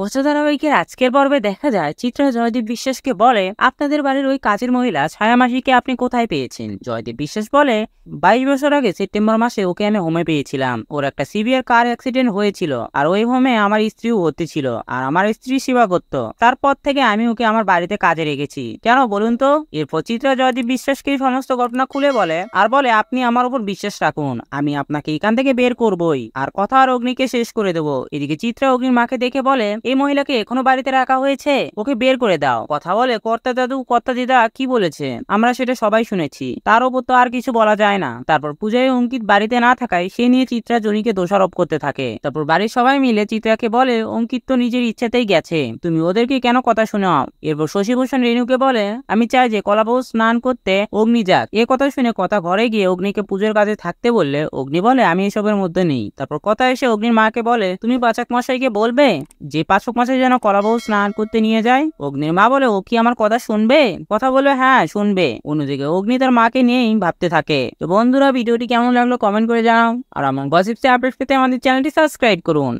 কোচা ধারাবাহিকের আজকের পর্বে দেখা যায় চিত্রা জয়দীপ বিশ্বাসকে বলে আপনাদের বাড়ির ওই কাজের মহিলা ছায়া মাসিকে আপনি কোথায় পেয়েছেন জয়দীপ বিশ্বাস বলে বাইশ বছর আগে সেপ্টেম্বর মাসে ওকে আমি হোমে পেয়েছিলাম ওর একটা সিভিয়ার কার অ্যাক্সিডেন্ট হয়েছিল আর ওই হোমে আমার স্ত্রীও ভর্তি ছিল আর আমার স্ত্রী সেবা করত তারপর থেকে আমি ওকে আমার বাড়িতে কাজে রেখেছি কেন বলুন তো এরপর চিত্রা জয়দীপ বিশ্বাসকে সমস্ত ঘটনা খুলে বলে আর বলে আপনি আমার উপর বিশ্বাস রাখুন আমি আপনাকে এখান থেকে বের করবই আর কথা আর অগ্নিকে শেষ করে দেবো এদিকে চিত্রা অগ্নির মাকে দেখে বলে এই মহিলাকে এখনো বাড়িতে রাখা হয়েছে ওকে বের করে দাও কথা বলে কর্তা দাদু কর্তা দিদা কি বলেছে আমরা সেটা সবাই শুনেছি তার ওপর তো আর কিছু বলা যায় না তারপর পূজায় অঙ্কিত বাড়িতে না থাকায় সে নিয়ে চিত্রা জনিকে দোষারোপ করতে থাকে তারপর বাড়ির সবাই মিলে চিত্রাকে বলে অঙ্কিত তো নিজের ইচ্ছাতেই গেছে তুমি ওদেরকে কেন কথা শোনাও এরপর শশীভূষণ রেণুকে বলে আমি চাই যে কলাবহু স্নান করতে অগ্নি যাক এ কথা শুনে কথা ঘরে গিয়ে অগ্নিকে পুজোর কাজে থাকতে বললে অগ্নি বলে আমি এসবের মধ্যে নেই তারপর কথা এসে অগ্নির মাকে বলে তুমি পাচাক মশাইকে বলবে যে কাশক মাসে যেন কলাবউ স্নান করতে নিয়ে যায় অগ্নির মা বলে ও কি আমার কথা শুনবে কথা বলে হ্যাঁ শুনবে অন্যদিকে অগ্নি তার মাকে নিয়েই ভাবতে থাকে তো বন্ধুরা ভিডিওটি কেমন লাগলো কমেন্ট করে জানাও আর আমার গসিপসে আপডেট পেতে আমাদের চ্যানেলটি সাবস্ক্রাইব করুন